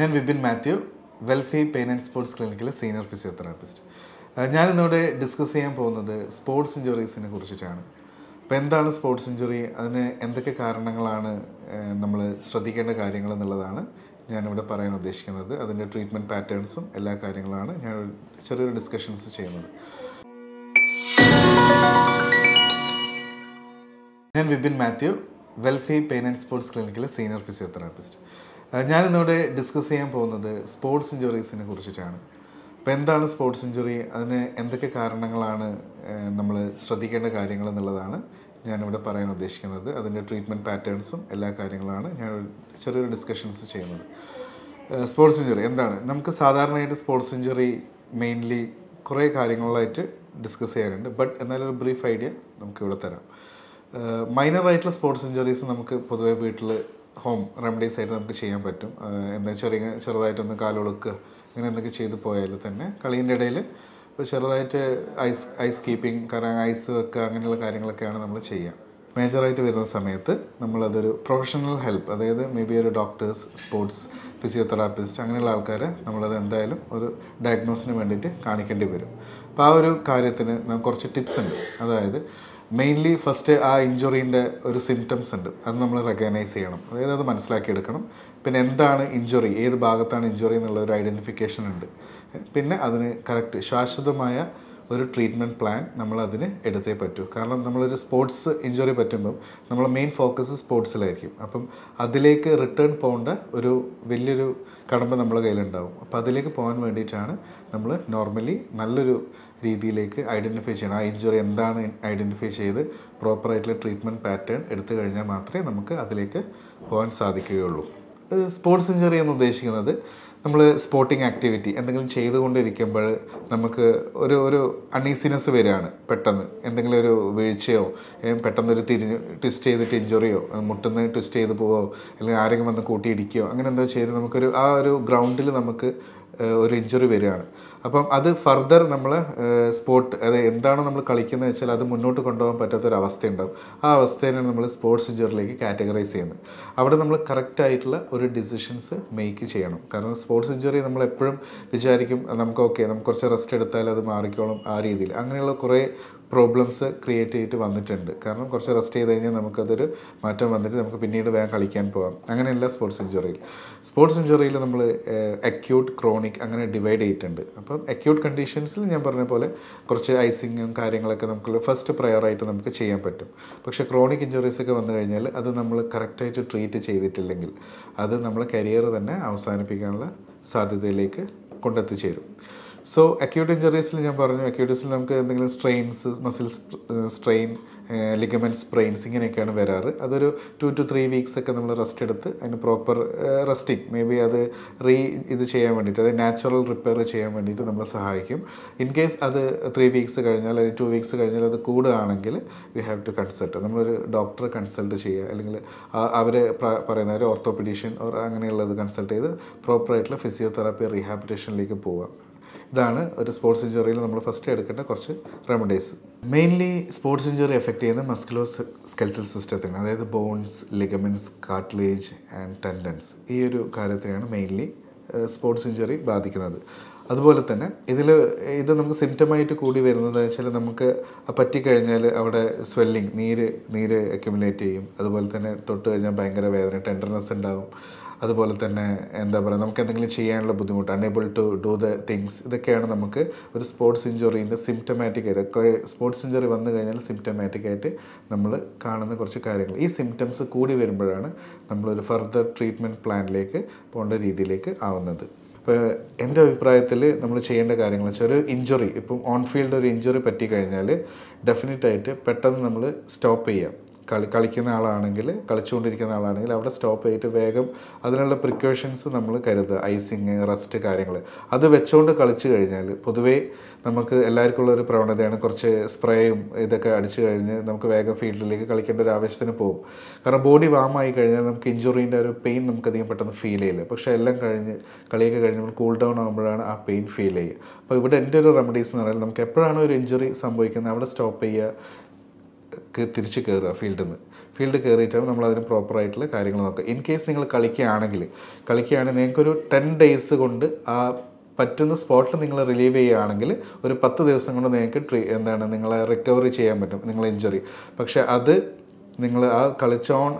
ഞാൻ Vipin Mathew Welfi pain and sports ക്ലിനിക്കിലെ senior physiotherapist ഞാൻ ഇന്നിവിടെ ഡിസ്കസ് ചെയ്യാൻ പോകുന്നത് സ്പോർട്സ് ഇഞ്ചുറീസിനെ കുറിച്ചിട്ടാണ് അപ്പോൾ എന്താണ് സ്പോർട്സ് ഇഞ്ചുറി അതിന് എന്തൊക്കെ കാരണങ്ങളാണ് നമ്മൾ ശ്രദ്ധിക്കേണ്ട കാര്യങ്ങൾ എന്നുള്ളതാണ് ഞാനിവിടെ പറയാൻ ഉദ്ദേശിക്കുന്നത് അതിൻ്റെ ട്രീറ്റ്മെൻറ്റ് പാറ്റേൺസും എല്ലാ കാര്യങ്ങളാണ് ഞാൻ ചെറിയൊരു ഡിസ്കഷൻസ് ചെയ്യുന്നത് ഞാൻ Vipin Mathew Welfi pain and sports ക്ലിനിക്കിലെ സീനിയർ ഫിസിയോതെറാപ്പിസ്റ്റ് ഞാനിന്നിവിടെ ഡിസ്കസ് ചെയ്യാൻ പോകുന്നത് സ്പോർട്സ് ഇഞ്ചുറീസിനെ കുറിച്ചിട്ടാണ് അപ്പോൾ എന്താണ് സ്പോർട്സ് ഇഞ്ചുറി അതിന് എന്തൊക്കെ കാരണങ്ങളാണ് നമ്മൾ ശ്രദ്ധിക്കേണ്ട കാര്യങ്ങൾ എന്നുള്ളതാണ് ഞാനിവിടെ പറയാൻ ഉദ്ദേശിക്കുന്നത് അതിൻ്റെ ട്രീറ്റ്മെൻറ്റ് പാറ്റേൺസും എല്ലാ കാര്യങ്ങളാണ് ഞാൻ ചെറിയൊരു ഡിസ്കഷൻസ് ചെയ്യുന്നത് സ്പോർട്സ് ഇഞ്ചുറി എന്താണ് നമുക്ക് സാധാരണയായിട്ട് സ്പോർട്സ് ഇഞ്ചുറി മെയിൻലി കുറേ കാര്യങ്ങളായിട്ട് ഡിസ്കസ് ചെയ്യാറുണ്ട് ബട്ട് എന്നാലും ഒരു ബ്രീഫ് ഐഡിയ നമുക്കിവിടെ തരാം മൈനർ സ്പോർട്സ് ഇഞ്ചുറീസ് നമുക്ക് പൊതുവെ വീട്ടിൽ ഹോം റെമഡീസ് ആയിട്ട് നമുക്ക് ചെയ്യാൻ പറ്റും എന്താ ചെറിയ ചെറുതായിട്ടൊന്ന് കാലൊളുക്കുക അങ്ങനെ എന്തൊക്കെ ചെയ്ത് പോയാൽ തന്നെ കളീൻ്റെ ഇടയിൽ ഇപ്പോൾ ചെറുതായിട്ട് ഐസ് ഐസ് കീപ്പിംഗ് കാരണം ഐസ് വെക്കുക അങ്ങനെയുള്ള കാര്യങ്ങളൊക്കെയാണ് നമ്മൾ ചെയ്യുക മേജറായിട്ട് വരുന്ന സമയത്ത് നമ്മളതൊരു പ്രൊഫഷണൽ ഹെൽപ്പ് അതായത് മേ ബി ഒരു ഡോക്ടേഴ്സ് സ്പോർട്സ് ഫിസിയോതെറാപ്പിസ്റ്റ് അങ്ങനെയുള്ള ആൾക്കാരെ നമ്മളത് എന്തായാലും ഒരു ഡയഗ്നോസിന് വേണ്ടിയിട്ട് കാണിക്കേണ്ടി വരും അപ്പോൾ ആ ഒരു കാര്യത്തിന് കുറച്ച് ടിപ്സ് ഉണ്ട് അതായത് മെയിൻലി ഫസ്റ്റ് ആ ഇഞ്ചുറീൻ്റെ ഒരു സിംറ്റംസ് ഉണ്ട് അത് നമ്മൾ റെക്കഗ്നൈസ് ചെയ്യണം അതായത് അത് മനസ്സിലാക്കിയെടുക്കണം പിന്നെ എന്താണ് ഇഞ്ചുറി ഏത് ഭാഗത്താണ് ഇഞ്ചുറി എന്നുള്ള ഒരു ഐഡൻറ്റിഫിക്കേഷൻ ഉണ്ട് പിന്നെ അതിന് കറക്റ്റ് ശാശ്വതമായ ഒരു ട്രീറ്റ്മെൻറ്റ് പ്ലാൻ നമ്മൾ എടുത്തേ പറ്റൂ കാരണം നമ്മളൊരു സ്പോർട്സ് ഇഞ്ചുറി പറ്റുമ്പം നമ്മൾ മെയിൻ ഫോക്കസ് സ്പോർട്സിലായിരിക്കും അപ്പം അതിലേക്ക് റിട്ടേൺ പോകേണ്ട ഒരു വലിയൊരു കടമ്പ നമ്മൾ കയ്യിലുണ്ടാവും അപ്പോൾ അതിലേക്ക് പോകാൻ വേണ്ടിയിട്ടാണ് നമ്മൾ നോർമലി നല്ലൊരു രീതിയിലേക്ക് ഐഡൻറ്റിഫൈ ചെയ്യണം ആ ഇഞ്ചുറി എന്താണ് ഐഡൻറ്റിഫൈ ചെയ്ത് പ്രോപ്പറായിട്ടുള്ള ട്രീറ്റ്മെൻറ്റ് പാറ്റേൺ എടുത്തു കഴിഞ്ഞാൽ മാത്രമേ നമുക്ക് അതിലേക്ക് പോകാൻ സാധിക്കുകയുള്ളൂ സ്പോർട്സ് ഇഞ്ചുറി എന്ന് ഉദ്ദേശിക്കുന്നത് നമ്മൾ സ്പോർട്ടിങ് ആക്ടിവിറ്റി എന്തെങ്കിലും ചെയ്തുകൊണ്ടിരിക്കുമ്പോൾ നമുക്ക് ഒരു ഒരു അണീസിനെസ് വരികയാണ് പെട്ടെന്ന് എന്തെങ്കിലും ഒരു വീഴ്ചയോ പെട്ടെന്നൊരു തിരിഞ്ഞ് ട്വിസ്റ്റ് ചെയ്തിട്ട് ഇഞ്ചുറിയോ മുട്ടുന്ന ട്വിസ്റ്റ് ചെയ്ത് പോവോ അല്ലെങ്കിൽ ആരെങ്കിലും വന്ന് കൂട്ടിയിടിക്കുകയോ അങ്ങനെ എന്തോ ചെയ്ത് നമുക്കൊരു ആ ഒരു ഗ്രൗണ്ടിൽ നമുക്ക് ഒരു ഇഞ്ചുറി വരികയാണ് അപ്പം അത് ഫർദർ നമ്മൾ സ്പോർട്ട് അതായത് എന്താണ് നമ്മൾ കളിക്കുന്നത് വെച്ചാൽ അത് മുന്നോട്ട് കൊണ്ടുപോകാൻ പറ്റാത്തൊരവസ്ഥ ഉണ്ടാവും ആ അവസ്ഥയെ നമ്മൾ സ്പോർട്സ് ഇഞ്ചറിലേക്ക് കാറ്റഗറൈസ് ചെയ്യുന്നത് അവിടെ നമ്മൾ കറക്റ്റായിട്ടുള്ള ആയിട്ടുള്ള ഒരു ഡിസിഷൻസ് മേക്ക് ചെയ്യണം കാരണം സ്പോർട്സ് ഇഞ്ചുറി നമ്മൾ എപ്പോഴും വിചാരിക്കും നമുക്ക് ഓക്കെ നമുക്ക് കുറച്ച് റെസ്റ്റ് എടുത്താൽ അത് മാറിക്കോളും ആ രീതിയിൽ അങ്ങനെയുള്ള കുറേ പ്രോബ്ലംസ് ക്രിയേറ്റ് ചെയ്തിട്ട് വന്നിട്ടുണ്ട് കാരണം കുറച്ച് റെസ്റ്റ് ചെയ്ത് കഴിഞ്ഞാൽ നമുക്കതൊരു മാറ്റം വന്നിട്ട് നമുക്ക് പിന്നീട് വേഗം കളിക്കാൻ പോകാം അങ്ങനെയല്ല സ്പോർട്സ് ഇഞ്ചുറിയിൽ സ്പോർട്സ് ഇഞ്ചുറിയിൽ നമ്മൾ അക്യൂട്ട് ക്രോണിക് അങ്ങനെ ഡിവൈഡ് ചെയ്തിട്ടുണ്ട് അപ്പം അക്യൂട്ട് കണ്ടീഷൻസിൽ ഞാൻ പറഞ്ഞ പോലെ കുറച്ച് ഐസിങ്ങും കാര്യങ്ങളൊക്കെ നമുക്ക് ഫസ്റ്റ് പ്രയറായിട്ട് നമുക്ക് ചെയ്യാൻ പറ്റും പക്ഷേ ക്രോണിക് ഇഞ്ചുറീസ് ഒക്കെ വന്നു കഴിഞ്ഞാൽ അത് നമ്മൾ കറക്റ്റായിട്ട് ട്രീറ്റ് ചെയ്തിട്ടില്ലെങ്കിൽ അത് നമ്മൾ കരിയർ തന്നെ അവസാനിപ്പിക്കാനുള്ള സാധ്യതയിലേക്ക് കൊണ്ടെത്തിച്ചേരും സോ അക്യൂട്ട് ഇഞ്ചറീസിൽ ഞാൻ പറഞ്ഞു അക്യൂട്ടീസിൽ നമുക്ക് എന്തെങ്കിലും strains muscle strain ligament sprains ഇങ്ങനെയൊക്കെയാണ് വരാറ് അതൊരു ടു ടു ത്രീ വീക്സ് ഒക്കെ നമ്മൾ റെസ്റ്റ് എടുത്ത് അതിന് പ്രോപ്പർ റെസ്റ്റിംഗ് മേ ബി അത് റീ ഇത് ചെയ്യാൻ വേണ്ടിയിട്ട് അത് നാച്ചുറൽ റിപ്പയർ ചെയ്യാൻ വേണ്ടിയിട്ട് നമ്മളെ സഹായിക്കും ഇൻ കേസ് അത് ത്രീ വീക്സ് കഴിഞ്ഞാൽ അല്ലെങ്കിൽ ടു വീക്സ് കഴിഞ്ഞാൽ അത് കൂടുകയാണെങ്കിൽ വി ഹാവ് ടു കൺസൾട്ട് നമ്മളൊരു ഡോക്ടറെ കൺസൾട്ട് ചെയ്യുക അല്ലെങ്കിൽ അവർ പറയുന്ന ഒരു ഓർത്തോപെഡീഷ്യൻ ഓർ അങ്ങനെയുള്ളത് കൺസൾട്ട് ചെയ്ത് പ്രോപ്പറായിട്ടുള്ള ഫിസിയോതെറാപ്പി റീഹാബിറ്റേഷനിലേക്ക് പോവുക ഇതാണ് ഒരു സ്പോർട്സ് ഇഞ്ചുറിയിൽ നമ്മൾ ഫസ്റ്റ് എടുക്കേണ്ട കുറച്ച് remedies mainly sports injury effect ചെയ്യുന്ന മസ്കുലോസ് സ്കെൽറ്റൽ സിസ്റ്റത്തിന് അതായത് bones ligaments cartilage and tendons ഈ ഒരു കാര്യത്തെയാണ് മെയിൻലി സ്പോർട്സ് ഇഞ്ചുറി ബാധിക്കുന്നത് അതുപോലെ തന്നെ ഇതിൽ ഇത് നമുക്ക് സിംറ്റമായിട്ട് കൂടി വരുന്നത് വെച്ചാൽ നമുക്ക് പറ്റിക്കഴിഞ്ഞാൽ അവിടെ സ്വെല്ലിങ് നീര് നീര് അക്യുമുലേറ്റ് ചെയ്യും അതുപോലെ തന്നെ തൊട്ട് കഴിഞ്ഞാൽ ഭയങ്കര വേദന ടെൻഡർനെസ് ഉണ്ടാവും അതുപോലെ തന്നെ എന്താ പറയുക നമുക്ക് എന്തെങ്കിലും ചെയ്യാനുള്ള ബുദ്ധിമുട്ട് unable to do the things ഇതൊക്കെയാണ് നമുക്ക് ഒരു സ്പോർട്സ് ഇഞ്ചുറീൻ്റെ സിംറ്റമാറ്റിക് ആയിട്ട് സ്പോർട്സ് ഇഞ്ചുറി വന്നു കഴിഞ്ഞാൽ സിംറ്റമാറ്റിക് ആയിട്ട് നമ്മൾ കാണുന്ന കുറച്ച് കാര്യങ്ങൾ ഈ സിംറ്റംസ് കൂടി വരുമ്പോഴാണ് നമ്മളൊരു ഫർദർ ട്രീറ്റ്മെൻറ്റ് പ്ലാനിലേക്ക് പോകേണ്ട രീതിയിലേക്ക് ആവുന്നത് ഇപ്പോൾ എൻ്റെ അഭിപ്രായത്തിൽ നമ്മൾ ചെയ്യേണ്ട കാര്യങ്ങൾ വെച്ചാൽ ഒരു ഇഞ്ചുറി ഇപ്പം ഓൺ ഫീൽഡ് ഒരു ഇഞ്ചുറി പറ്റിക്കഴിഞ്ഞാൽ ഡെഫിനറ്റായിട്ട് പെട്ടെന്ന് നമ്മൾ സ്റ്റോപ്പ് ചെയ്യാം കളി കളിക്കുന്ന ആളാണെങ്കിൽ കളിച്ചുകൊണ്ടിരിക്കുന്ന ആളാണെങ്കിൽ അവിടെ സ്റ്റോപ്പ് ചെയ്തിട്ട് വേഗം അതിനുള്ള പ്രിക്കോഷൻസ് നമ്മൾ കരുതുക ഐസിങ് റെസ്റ്റ് കാര്യങ്ങൾ അത് വെച്ചുകൊണ്ട് കളിച്ചു കഴിഞ്ഞാൽ പൊതുവേ നമുക്ക് എല്ലാവർക്കും ഉള്ള ഒരു പ്രവണതയാണ് കുറച്ച് സ്പ്രേയും ഇതൊക്കെ അടിച്ചു കഴിഞ്ഞ് നമുക്ക് വേഗം ഫീൽഡിലേക്ക് കളിക്കേണ്ട ഒരു ആവശ്യത്തിന് പോകും കാരണം ബോഡി വാമായി കഴിഞ്ഞാൽ നമുക്ക് ഇഞ്ചുറീൻ്റെ ഒരു പെയിൻ നമുക്ക് അധികം പെട്ടെന്ന് ഫീൽ ചെയ്യില്ല പക്ഷേ എല്ലാം കഴിഞ്ഞ് കളിയൊക്കെ കഴിഞ്ഞ് നമ്മൾ കൂൾ ഡൗൺ ആകുമ്പോഴാണ് ആ പെയിൻ ഫീൽ ചെയ്യുക അപ്പോൾ ഇവിടെ എൻ്റെ ഒരു റെമഡീസ് എന്ന് പറഞ്ഞാൽ നമുക്ക് എപ്പോഴാണ് ഒരു ഇഞ്ചുറി സംഭവിക്കുന്നത് അവിടെ സ്റ്റോപ്പ് ചെയ്യുക തിരിച്ച് കയറുക ഫീൽഡിൽ നിന്ന് ഫീൽഡ് കയറിയിട്ടാകുമ്പോൾ നമ്മൾ അതിന് പ്രോപ്പറായിട്ടുള്ള കാര്യങ്ങൾ നോക്കുക ഇൻ കേസ് നിങ്ങൾ കളിക്കുകയാണെങ്കിൽ കളിക്കുകയാണെങ്കിൽ നിങ്ങൾക്കൊരു ടെൻ ഡേയ്സ് കൊണ്ട് ആ പറ്റുന്ന സ്പോട്ടിൽ നിങ്ങൾ റിലീവ് ചെയ്യുകയാണെങ്കിൽ ഒരു പത്ത് ദിവസം കൊണ്ട് നിങ്ങൾക്ക് ട്രീ എന്താണ് നിങ്ങളെ റിക്കവറി ചെയ്യാൻ പറ്റും നിങ്ങളെ ഇഞ്ചറി പക്ഷേ അത് നിങ്ങൾ ആ കളിച്ച ഓൺ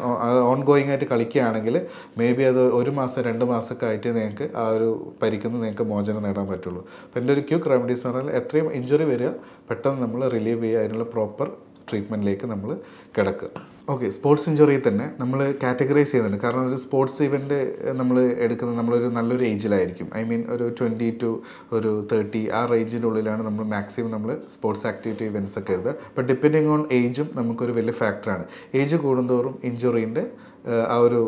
ഓൺ ഗോയിങ് ആയിട്ട് കളിക്കുകയാണെങ്കിൽ മേ ബി അത് ഒരു മാസം രണ്ട് മാസമൊക്കെ ആയിട്ട് നിങ്ങൾക്ക് ആ ഒരു പരിക്കുന്ന നിങ്ങൾക്ക് മോചനം നേടാൻ പറ്റുള്ളൂ അപ്പോൾ എൻ്റെ ഒരു ക്യൂ റെമഡീസ് എന്ന് പറഞ്ഞാൽ എത്രയും ഇഞ്ചുറി വരിക പെട്ടെന്ന് നമ്മൾ റിലീവ് ചെയ്യുക അതിനുള്ള പ്രോപ്പർ ട്രീറ്റ്മെൻറ്റിലേക്ക് നമ്മൾ കിടക്കുക ഓക്കെ സ്പോർട്സ് ഇഞ്ചുറിയിൽ തന്നെ നമ്മൾ കാറ്റഗറൈസ് ചെയ്യുന്നുണ്ട് കാരണം ഒരു സ്പോർട്സ് ഇവൻറ്റ് നമ്മൾ എടുക്കുന്നത് നമ്മളൊരു നല്ലൊരു ഏജിലായിരിക്കും ഐ മീൻ ഒരു ട്വൻറ്റി ടു ഒരു തേർട്ടി ആ റേഞ്ചിൻ്റെ ഉള്ളിലാണ് നമ്മൾ മാക്സിമം നമ്മൾ സ്പോർട്സ് ആക്ടിവിറ്റി ഇവൻറ്റ്സ് ഒക്കെ എഴുതുക ബട്ട് ഡിപ്പെൻഡിങ് ഓൺ ഏജും നമുക്കൊരു വലിയ ഫാക്ടറാണ് ഏജ് കൂടുന്തോറും ഇഞ്ചുറീൻ്റെ ആ ഒരു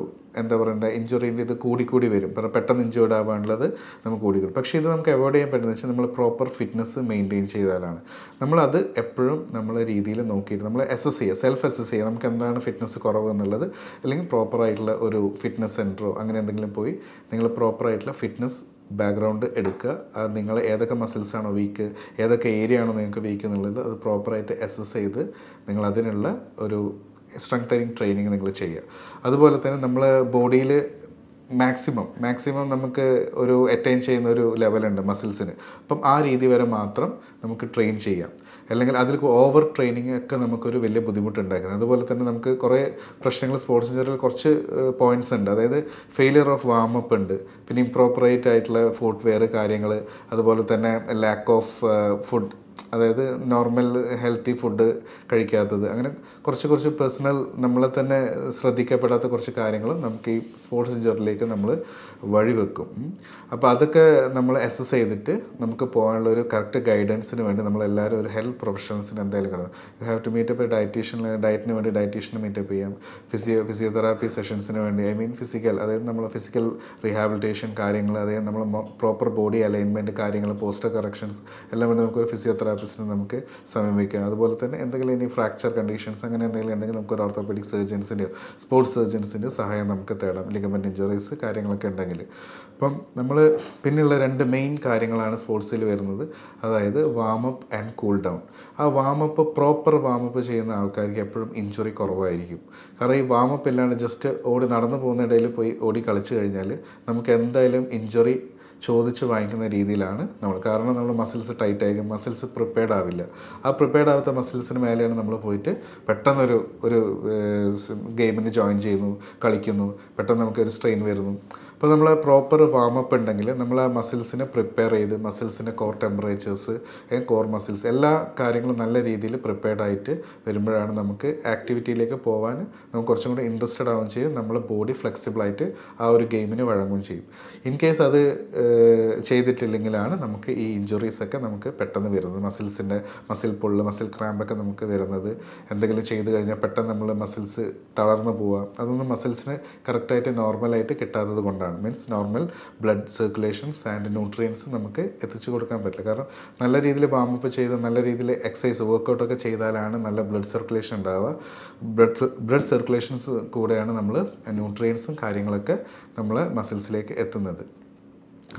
എന്താ പറയണ്ടേ ഇഞ്ചുറീൻ്റെ ഇത് കൂടിക്കൂടി വരും കാരണം പെട്ടെന്ന് ഇഞ്ചുവേർഡ് ആവാനുള്ളത് നമുക്ക് കൂടിക്കൂടി പക്ഷേ ഇത് നമുക്ക് അവോയ്ഡ് ചെയ്യാൻ പറ്റുന്നത് വെച്ചാൽ നമ്മൾ പ്രോപ്പർ ഫിറ്റ്നസ് മെയിൻറ്റെയിൻ ചെയ്താലാണ് നമ്മളത് എപ്പോഴും നമ്മളെ രീതിയിൽ നോക്കിയിട്ട് നമ്മൾ എസ് എസ് ചെയ്യുക സെൽഫ് എസ് എസ് ചെയ്യുക നമുക്ക് എന്താണ് ഫിറ്റ്നസ് കുറവ് എന്നുള്ളത് അല്ലെങ്കിൽ പ്രോപ്പറായിട്ടുള്ള ഒരു ഫിറ്റ്നസ് സെൻറ്ററോ അങ്ങനെ എന്തെങ്കിലും പോയി നിങ്ങൾ പ്രോപ്പറായിട്ടുള്ള ഫിറ്റ്നസ് ബാക്ക്ഗ്രൗണ്ട് എടുക്കുക അത് നിങ്ങൾ ഏതൊക്കെ മസിൽസാണോ വീക്ക് ഏതൊക്കെ ഏരിയ ആണോ നിങ്ങൾക്ക് വീക്ക് എന്നുള്ളത് അത് പ്രോപ്പറായിട്ട് എസസ് ചെയ്ത് നിങ്ങൾ അതിനുള്ള ഒരു സ്ട്രെങ്തനിങ് ട്രെയിനിങ് നിങ്ങൾ ചെയ്യുക അതുപോലെ തന്നെ നമ്മൾ ബോഡിയിൽ മാക്സിമം മാക്സിമം നമുക്ക് ഒരു അറ്റൈൻ ചെയ്യുന്ന ഒരു ലെവലുണ്ട് മസിൽസിന് അപ്പം ആ രീതി വരെ മാത്രം നമുക്ക് ട്രെയിൻ ചെയ്യാം അല്ലെങ്കിൽ അതിൽ ഓവർ ട്രെയിനിങ് ഒക്കെ നമുക്കൊരു വലിയ ബുദ്ധിമുട്ടുണ്ടാക്കുന്നത് അതുപോലെ തന്നെ നമുക്ക് കുറേ പ്രശ്നങ്ങൾ സ്പോർട്സ് ഇഞ്ചറിയിൽ കുറച്ച് പോയിന്റ്സ് ഉണ്ട് അതായത് ഫെയിലിയർ ഓഫ് വാം അപ്പ് ഉണ്ട് പിന്നെ ഇംപ്രോപ്പറേറ്റ് ആയിട്ടുള്ള ഫുഡ് വെയർ കാര്യങ്ങൾ അതുപോലെ തന്നെ ലാക്ക് ഓഫ് ഫുഡ് അതായത് നോർമൽ ഹെൽത്തി ഫുഡ് കഴിക്കാത്തത് അങ്ങനെ കുറച്ച് കുറച്ച് പേഴ്സണൽ നമ്മളെ തന്നെ ശ്രദ്ധിക്കപ്പെടാത്ത കുറച്ച് കാര്യങ്ങളും നമുക്ക് ഈ സ്പോർട്സ് ജേർണലിലേക്ക് നമ്മൾ വഴിവെക്കും അപ്പോൾ അതൊക്കെ നമ്മൾ അസസ് ചെയ്തിട്ട് നമുക്ക് പോകാനുള്ള ഒരു കറക്റ്റ് ഗൈഡൻസിന് വേണ്ടി എല്ലാവരും ഒരു ഹെൽത്ത് പ്രൊഫഷണൽസിന് എന്തായാലും കിടക്കണം you have to meet up dietician ഡയറ്റിന് വേണ്ടി ഡയറ്റീഷ്യനെ മീറ്റപ്പ് ചെയ്യാം ഫിസിയോ ഫിസിയോതെറാപ്പി സെഷൻസിന് വേണ്ടി ഐ മീൻ ഫിസിക്കൽ അതായത് നമ്മൾ ഫിസിക്കൽ റീഹാബിലിറ്റേഷൻ കാര്യങ്ങൾ അതായത് നമ്മൾ പ്രോപ്പർ ബോഡി അലൈൻമെൻറ്റ് കാര്യങ്ങൾ പോസ്റ്റർ കറക്ഷൻസ് എല്ലാം വേണ്ടി നമുക്കൊരു ഫിസിയോതെറാപ്പി തെറാപ്പിസ്റ്റിനെ നമുക്ക് സമീപിക്കാം അതുപോലെ തന്നെ എന്തെങ്കിലും ഇനി ഫ്രാക്ചർ കണ്ടീഷൻസ് അങ്ങനെ എന്തെങ്കിലും ഉണ്ടെങ്കിൽ നമുക്ക് ഒരു ഓർത്തോപെഡിക് സർജൻസിൻ്റെയോ സ്പോർട്സ് സർജൻസിൻ്റെയോ സഹായം നമുക്ക് തേടാം ലിഗമെൻറ്റ് ഇഞ്ചുറീസ് കാര്യങ്ങളൊക്കെ ഉണ്ടെങ്കിൽ അപ്പം നമ്മൾ പിന്നെയുള്ള രണ്ട് മെയിൻ കാര്യങ്ങളാണ് സ്പോർട്സിൽ വരുന്നത് അതായത് വാമപ്പ് ആൻഡ് കൂൾ ഡൗൺ ആ വാമപ്പ് പ്രോപ്പർ വാമപ്പ് ചെയ്യുന്ന ആൾക്കാർക്ക് എപ്പോഴും ഇഞ്ചുറി കുറവായിരിക്കും കാരണം ഈ വാമപ്പ് ഇല്ലാണ്ട് ജസ്റ്റ് ഓടി നടന്നു പോകുന്ന ഇടയിൽ പോയി ഓടി കളിച്ചു കഴിഞ്ഞാൽ നമുക്ക് എന്തായാലും ഇഞ്ചുറി ചോദിച്ച് വാങ്ങിക്കുന്ന രീതിയിലാണ് നമ്മൾ കാരണം നമ്മൾ മസിൽസ് ടൈറ്റ് ആയിരിക്കും മസിൽസ് പ്രിപ്പയർഡ് ആവില്ല ആ പ്രിപ്പയർഡ് ആവാത്ത മസിൽസിന് മേലെയാണ് നമ്മൾ പോയിട്ട് പെട്ടെന്നൊരു ഒരു ഗെയിമിന് ജോയിൻ ചെയ്യുന്നു കളിക്കുന്നു പെട്ടെന്ന് നമുക്കൊരു സ്ട്രെയിൻ വരുന്നു ഇപ്പോൾ നമ്മൾ പ്രോപ്പർ വാമപ്പ് ഉണ്ടെങ്കിൽ നമ്മൾ ആ മസിൽസിനെ പ്രിപ്പയർ ചെയ്ത് മസിൽസിൻ്റെ കോർ ടെമ്പറേച്ചേഴ്സ് കോർ മസിൽസ് എല്ലാ കാര്യങ്ങളും നല്ല രീതിയിൽ പ്രിപ്പയർഡ് ആയിട്ട് വരുമ്പോഴാണ് നമുക്ക് ആക്ടിവിറ്റിയിലേക്ക് പോകാൻ നമുക്ക് കുറച്ചും കൂടി ഇൻട്രസ്റ്റഡ് ആവുകയും ചെയ്യും നമ്മളെ ബോഡി ഫ്ലെക്സിബിളായിട്ട് ആ ഒരു ഗെയിമിന് വഴങ്ങുകയും ചെയ്യും ഇൻ കേസ് അത് ചെയ്തിട്ടില്ലെങ്കിലാണ് നമുക്ക് ഈ ഇഞ്ചുറീസ് ഒക്കെ നമുക്ക് പെട്ടെന്ന് വരുന്നത് മസിൽസിൻ്റെ മസിൽ പൊള്ള് മസിൽ ക്രാമ്പൊക്കെ നമുക്ക് വരുന്നത് എന്തെങ്കിലും ചെയ്ത് കഴിഞ്ഞാൽ പെട്ടെന്ന് നമ്മൾ മസിൽസ് തളർന്നു പോവാം അതൊന്നും മസിൽസിന് കറക്റ്റായിട്ട് നോർമലായിട്ട് കിട്ടാത്തത് കൊണ്ടാണ് ആണ് means normal blood circulations and nutrients നമുക്ക് എത്തിച്ചു കൊടുക്കാൻ പറ്റില്ല കാരണം നല്ല രീതിയിൽ വാമപ്പ് ചെയ്ത് നല്ല രീതിയിൽ എക്സസൈസ് വർക്കൗട്ടൊക്കെ ചെയ്താലാണ് നല്ല ബ്ലഡ് സർക്കുലേഷൻ ഉണ്ടാവുക ബ്ലഡ് ബ്ലഡ് സർക്കുലേഷൻസ് കൂടെയാണ് നമ്മൾ ന്യൂട്രിയൻസും കാര്യങ്ങളൊക്കെ നമ്മൾ മസിൽസിലേക്ക് എത്തുന്നത്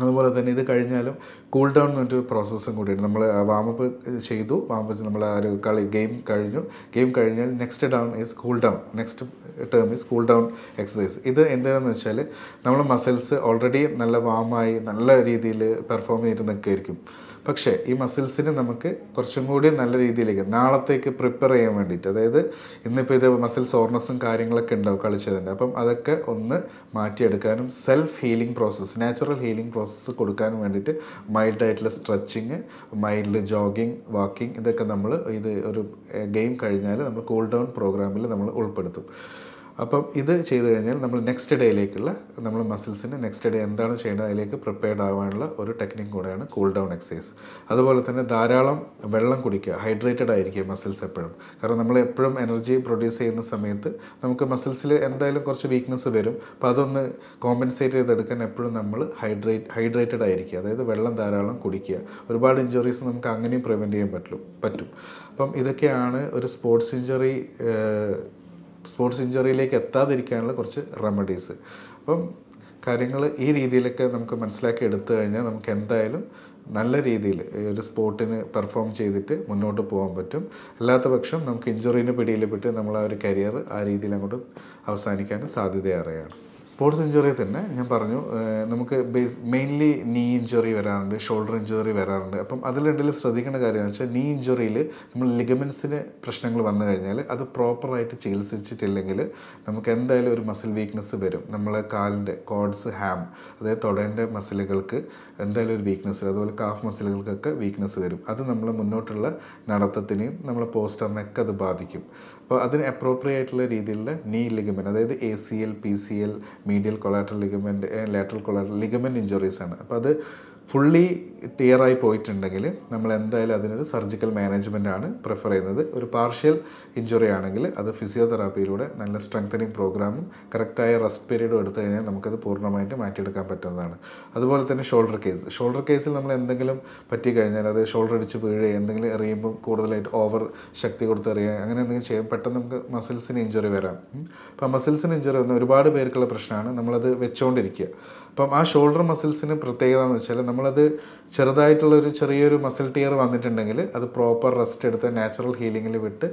അതുപോലെ തന്നെ ഇത് കഴിഞ്ഞാലും കൂൾ ഡൗൺ എന്ന് പറഞ്ഞൊരു പ്രോസസ്സും കൂടിയുണ്ട് നമ്മൾ വാമപ്പ് ചെയ്തു വാമപ്പ് നമ്മൾ ആ ഒരു കളി ഗെയിം കഴിഞ്ഞു ഗെയിം കഴിഞ്ഞാൽ next down is cool down next term is cool down exercise ഇത് എന്താണെന്ന് വെച്ചാൽ നമ്മൾ മസിൽസ് ഓൾറെഡി നല്ല വാമായി നല്ല രീതിയിൽ പെർഫോം ചെയ്തിട്ട് നിൽക്കുമായിരിക്കും പക്ഷേ ഈ മസിൽസിന് നമുക്ക് കുറച്ചും കൂടി നല്ല രീതിയിലേക്ക് നാളത്തേക്ക് പ്രിപ്പയർ ചെയ്യാൻ വേണ്ടിയിട്ട് അതായത് ഇന്നിപ്പോൾ ഇത് മസിൽ സോർനെസ്സും കാര്യങ്ങളൊക്കെ ഉണ്ടാവും കളിച്ചതിൻ്റെ അപ്പം അതൊക്കെ ഒന്ന് മാറ്റിയെടുക്കാനും self healing process natural healing process കൊടുക്കാനും വേണ്ടിയിട്ട് mild stretching mild jogging walking ഇതൊക്കെ നമ്മൾ ഇത് ഒരു ഗെയിം കഴിഞ്ഞാൽ നമ്മൾ കൂൾ ഡൗൺ പ്രോഗ്രാമിൽ നമ്മൾ ഉൾപ്പെടുത്തും അപ്പം ഇത് ചെയ്തു കഴിഞ്ഞാൽ നമ്മൾ നെക്സ്റ്റ് ഡേയിലേക്കുള്ള നമ്മൾ മസിൽസിന് നെക്സ്റ്റ് ഡേ എന്താണ് ചെയ്യേണ്ടത് അതിലേക്ക് പ്രിപ്പയർഡ് ആവാനുള്ള ഒരു ടെക്നിക് കൂടെയാണ് കൂൾ ഡൗൺ എക്സസൈസ് അതുപോലെ തന്നെ ധാരാളം വെള്ളം കുടിക്കുക ഹൈഡ്രേറ്റഡ് ആയിരിക്കുക മസിൽസ് എപ്പോഴും കാരണം നമ്മൾ എപ്പോഴും എനർജി പ്രൊഡ്യൂസ് ചെയ്യുന്ന സമയത്ത് നമുക്ക് മസിൽസിൽ എന്തായാലും കുറച്ച് വീക്ക്നെസ് വരും അപ്പോൾ അതൊന്ന് കോമ്പൻസേറ്റ് ചെയ്തെടുക്കാൻ എപ്പോഴും നമ്മൾ ഹൈഡ്രേറ്റ് ഹൈഡ്രേറ്റഡ് ആയിരിക്കുക അതായത് വെള്ളം ധാരാളം കുടിക്കുക ഒരുപാട് ഇഞ്ചുറീസ് നമുക്ക് അങ്ങനെയും പ്രിവെൻറ്റ് ചെയ്യാൻ പറ്റും പറ്റും അപ്പം ഇതൊക്കെയാണ് ഒരു സ്പോർട്സ് ഇഞ്ചുറി സ്പോർട്സ് ഇഞ്ചുറിയിലേക്ക് എത്താതിരിക്കാനുള്ള കുറച്ച് റെമഡീസ് അപ്പം കാര്യങ്ങൾ ഈ രീതിയിലൊക്കെ നമുക്ക് മനസ്സിലാക്കി എടുത്തു കഴിഞ്ഞാൽ നമുക്ക് എന്തായാലും നല്ല രീതിയിൽ ഒരു സ്പോർട്ടിന് പെർഫോം ചെയ്തിട്ട് മുന്നോട്ട് പോകാൻ പറ്റും അല്ലാത്ത പക്ഷം നമുക്ക് ഇഞ്ചുറീന് പിടിയിൽപ്പെട്ട് നമ്മൾ ആ ഒരു കരിയർ ആ രീതിയിൽ അങ്ങോട്ട് അവസാനിക്കാൻ സാധ്യതയേറെയാണ് സ്പോർട്സ് ഇഞ്ചുറി തന്നെ ഞാൻ പറഞ്ഞു നമുക്ക് ബേസ് മെയിൻലി നീ ഇഞ്ചുറി വരാറുണ്ട് ഷോൾഡർ ഇഞ്ചുറി വരാറുണ്ട് അപ്പം അതിലിടയിൽ ശ്രദ്ധിക്കേണ്ട കാര്യമെന്ന് വെച്ചാൽ നീ ഇഞ്ചുറിയിൽ നമ്മൾ ലിഗമെൻസിന് പ്രശ്നങ്ങൾ വന്നു കഴിഞ്ഞാൽ അത് പ്രോപ്പറായിട്ട് ചികിത്സിച്ചിട്ടില്ലെങ്കിൽ നമുക്ക് എന്തായാലും ഒരു മസിൽ വീക്ക്നെസ് വരും നമ്മളെ കാലിൻ്റെ കോഡ്സ് ഹാം അതായത് തുടേൻ്റെ മസിലുകൾക്ക് എന്തായാലും ഒരു വീക്ക്നെസ് വരും അതുപോലെ കാഫ് മസിലുകൾക്കൊക്കെ വീക്ക്നെസ് വരും അത് നമ്മൾ മുന്നോട്ടുള്ള നടത്തത്തിനെയും നമ്മൾ പോസ്റ്ററിനൊക്കെ അത് ബാധിക്കും അപ്പോൾ അതിന് അപ്രോപ്രിയറ്റ് ആയിട്ടുള്ള രീതിയിലുള്ള നീ ലിഗമെൻറ്റ് അതായത് A C L P C L medial collateral ligament lateral collateral ligament injuries ആണ് അപ്പോൾ അത് ഫുള്ളി ടിയറായി പോയിട്ടുണ്ടെങ്കിൽ നമ്മൾ എന്തായാലും അതിനൊരു സർജിക്കൽ മാനേജ്മെൻ്റ് ആണ് പ്രിഫർ ചെയ്യുന്നത് ഒരു പാർഷ്യൽ ഇഞ്ചുറി ആണെങ്കിൽ അത് ഫിസിയോതെറാപ്പിയിലൂടെ നല്ല സ്ട്രെങ്തനിങ് പ്രോഗ്രാമും കറക്റ്റായ റെസ്റ്റ് പീരീഡും എടുത്തു കഴിഞ്ഞാൽ നമുക്കത് പൂർണ്ണമായിട്ട് മാറ്റിയെടുക്കാൻ പറ്റുന്നതാണ് അതുപോലെ തന്നെ ഷോൾഡർ കേസ് ഷോൾഡർ കേസിൽ നമ്മൾ എന്തെങ്കിലും പറ്റിക്കഴിഞ്ഞാൽ അത് ഷോൾഡർ അടിച്ച് വീഴുക എന്തെങ്കിലും എറിയുമ്പോൾ കൂടുതലായിട്ട് ഓവർ ശക്തി കൊടുത്ത് എറിയുക അങ്ങനെ എന്തെങ്കിലും ചെയ്യാം പെട്ടെന്ന് നമുക്ക് മസിൽസിന് ഇഞ്ചുറി വരാം അപ്പോൾ മസിൽസിന് ഇഞ്ചുറി വന്ന ഒരുപാട് പേർക്കുള്ള പ്രശ്നമാണ് നമ്മളത് വെച്ചുകൊണ്ടിരിക്കുക അപ്പം ആ ഷോൾഡർ മസിൽസിന് പ്രത്യേകത എന്ന് വെച്ചാൽ നമ്മളത് ചെറുതായിട്ടുള്ള ഒരു ചെറിയൊരു മസിൽ ടിയർ വന്നിട്ടുണ്ടെങ്കിൽ അത് പ്രോപ്പർ റെസ്റ്റ് എടുത്ത് നാച്ചുറൽ ഹീലിങ്ങിൽ വിട്ട്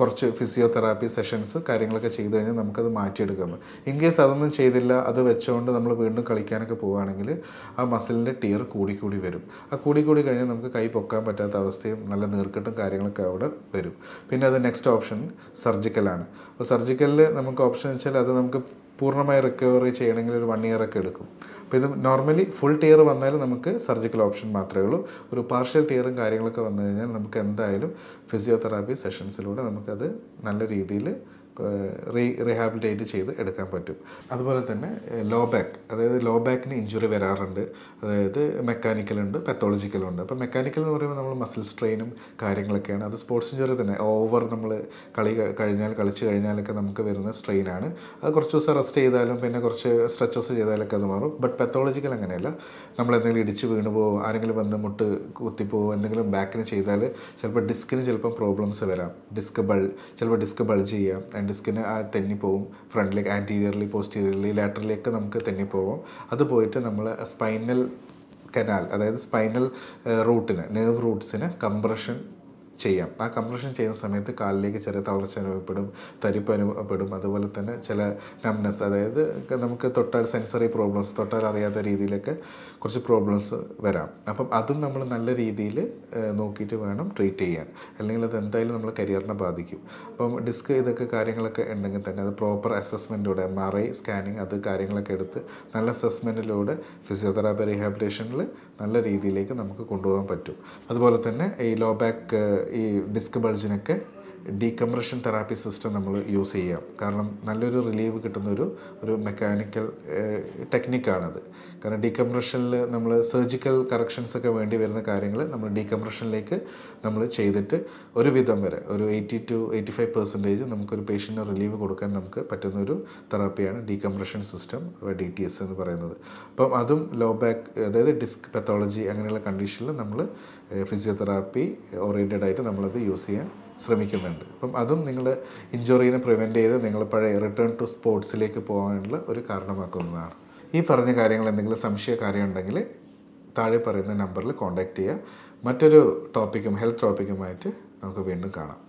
കുറച്ച് ഫിസിയോതെറാപ്പി സെഷൻസ് കാര്യങ്ങളൊക്കെ ചെയ്ത് കഴിഞ്ഞാൽ നമുക്കത് മാറ്റിയെടുക്കാം ഇൻ കേസ് അതൊന്നും ചെയ്തില്ല അത് വെച്ചുകൊണ്ട് നമ്മൾ വീണ്ടും കളിക്കാനൊക്കെ പോവുകയാണെങ്കിൽ ആ മസിലിൻ്റെ ടിയർ കൂടിക്കൂടി വരും ആ കൂടിക്കൂടി കഴിഞ്ഞാൽ നമുക്ക് കൈ പൊക്കാൻ പറ്റാത്ത അവസ്ഥയും നല്ല നീർക്കെട്ടും കാര്യങ്ങളൊക്കെ അവിടെ വരും പിന്നെ അത് നെക്സ്റ്റ് ഓപ്ഷൻ സർജിക്കലാണ് അപ്പോൾ സർജിക്കലിൽ നമുക്ക് ഓപ്ഷൻ വെച്ചാൽ അത് നമുക്ക് പൂർണ്ണമായി റിക്കവറി ചെയ്യണമെങ്കിൽ ഒരു വൺ ഇയർ ഒക്കെ എടുക്കും അപ്പോൾ ഇത് നോർമലി ഫുൾ ടിയർ വന്നാലും നമുക്ക് സർജിക്കൽ ഓപ്ഷൻ മാത്രമേ ഉള്ളൂ ഒരു പാർഷ്യൽ ടിയറും കാര്യങ്ങളൊക്കെ വന്നു കഴിഞ്ഞാൽ നമുക്ക് എന്തായാലും ഫിസിയോതെറാപ്പി സെഷൻസിലൂടെ നമുക്കത് നല്ല രീതിയിൽ റീ റീഹാബിലിറ്റേറ്റ് ചെയ്ത് എടുക്കാൻ പറ്റും അതുപോലെ തന്നെ ലോ ബാക്ക് അതായത് ലോ ബാക്കിന് ഇഞ്ചുറി വരാറുണ്ട് അതായത് മെക്കാനിക്കലുണ്ട് പെത്തോളജിക്കലുണ്ട് അപ്പോൾ മെക്കാനിക്കൽ എന്ന് പറയുമ്പോൾ നമ്മൾ മസിൽ സ്ട്രെയിനും കാര്യങ്ങളൊക്കെയാണ് അത് സ്പോർട്സ് ഇഞ്ചുറി തന്നെ ഓവർ നമ്മൾ കളി കഴിഞ്ഞാൽ കളിച്ച് കഴിഞ്ഞാലൊക്കെ നമുക്ക് വരുന്ന സ്ട്രെയിനാണ് അത് കുറച്ച് ദിവസം റെസ്റ്റ് ചെയ്താലും പിന്നെ കുറച്ച് സ്ട്രെച്ചസ് ചെയ്താലൊക്കെ അത് മാറും ബട്ട് പെത്തോളജിക്കൽ അങ്ങനെയല്ല നമ്മൾ എന്തെങ്കിലും ഇടിച്ച് വീണ് പോകുമോ ആരെങ്കിലും വന്ന് മുട്ട് കുത്തിപ്പോവോ എന്തെങ്കിലും ബാക്കിന് ചെയ്താൽ ചിലപ്പോൾ ഡിസ്കിന് ചിലപ്പോൾ പ്രോബ്ലംസ് വരാം ഡിസ്ക് ബൾ ചിലപ്പോൾ ഡിസ്ക് ബൾജ് ചെയ്യാം ബാക്ക് ഡിസ്കിന് തെന്നിപ്പോവും ഫ്രണ്ടിലേക്ക് ആൻറ്റീരിയർലി പോസ്റ്റീരിയർലി ലാറ്ററിലേക്ക് നമുക്ക് തെന്നിപ്പോവും അത് പോയിട്ട് നമ്മൾ സ്പൈനൽ കനാൽ അതായത് സ്പൈനൽ റൂട്ടിന് നെർവ് റൂട്ട്സിന് കംപ്രഷൻ ചെയ്യാം ആ കംപ്രഷൻ ചെയ്യുന്ന സമയത്ത് കാലിലേക്ക് ചെറിയ തളർച്ച അനുഭവപ്പെടും തരിപ്പ് അനുഭവപ്പെടും അതുപോലെ തന്നെ ചില നംനെസ് അതായത് നമുക്ക് തൊട്ടാൽ സെൻസറി പ്രോബ്ലംസ് തൊട്ടാൽ അറിയാത്ത രീതിയിലൊക്കെ കുറച്ച് പ്രോബ്ലംസ് വരാം അപ്പം അതും നമ്മൾ നല്ല രീതിയിൽ നോക്കിയിട്ട് വേണം ട്രീറ്റ് ചെയ്യാൻ അല്ലെങ്കിൽ അത് എന്തായാലും നമ്മളെ കരിയറിനെ ബാധിക്കും അപ്പം ഡിസ്ക് ഇതൊക്കെ കാര്യങ്ങളൊക്കെ ഉണ്ടെങ്കിൽ തന്നെ അത് പ്രോപ്പർ അസസ്മെൻറ്റിലൂടെ എം ആർ ഐ സ്കാനിങ് അത് കാര്യങ്ങളൊക്കെ എടുത്ത് നല്ല അസസ്മെൻറ്റിലൂടെ ഫിസിയോതെറാപ്പി റീഹാബിലേഷനിൽ നല്ല രീതിയിലേക്ക് നമുക്ക് കൊണ്ടുപോകാൻ പറ്റും അതുപോലെ തന്നെ ഈ ലോ ബാക്ക് ഈ ഡിസ്ക് ബൾജിനൊക്കെ ഡീകംപ്രഷൻ തെറാപ്പി സിസ്റ്റം നമ്മൾ യൂസ് ചെയ്യാം കാരണം നല്ലൊരു റിലീവ് കിട്ടുന്ന ഒരു ഒരു മെക്കാനിക്കൽ ടെക്നിക്കാണത് കാരണം ഡീകംപ്രഷനിൽ നമ്മൾ സർജിക്കൽ കറക്ഷൻസൊക്കെ വേണ്ടി വരുന്ന കാര്യങ്ങൾ നമ്മൾ ഡീകംപ്രഷനിലേക്ക് നമ്മൾ ചെയ്തിട്ട് ഒരു വിധം വരെ ഒരു eighty to eighty five percentage നമുക്കൊരു പേഷ്യൻ്റിന് റിലീവ് കൊടുക്കാൻ നമുക്ക് പറ്റുന്ന ഒരു തെറാപ്പിയാണ് decompression system D T S എന്ന് പറയുന്നത് അപ്പം അതും ലോ ബാക്ക് അതായത് ഡിസ്ക് പെത്തോളജി അങ്ങനെയുള്ള കണ്ടീഷനിൽ നമ്മൾ ഫിസിയോതെറാപ്പി ഓറിയൻറ്റഡ് ആയിട്ട് നമ്മളത് യൂസ് ചെയ്യാൻ ശ്രമിക്കുന്നുണ്ട് അപ്പം അതും നിങ്ങൾ ഇഞ്ചുറീനെ പ്രിവെൻറ്റ് ചെയ്ത് നിങ്ങൾ പഴയ റിട്ടേൺ ടു സ്പോർട്സിലേക്ക് പോകാനുള്ള ഒരു കാരണമാക്കുന്നതാണ് ഈ പറഞ്ഞ കാര്യങ്ങൾ എന്തെങ്കിലും സംശയ കാര്യം ഉണ്ടെങ്കിൽ താഴെ പറയുന്ന നമ്പറിൽ കോൺടാക്റ്റ് ചെയ്യുക മറ്റൊരു ടോപ്പിക്കും ഹെൽത്ത് ടോപ്പിക്കുമായിട്ട് നമുക്ക് വീണ്ടും കാണാം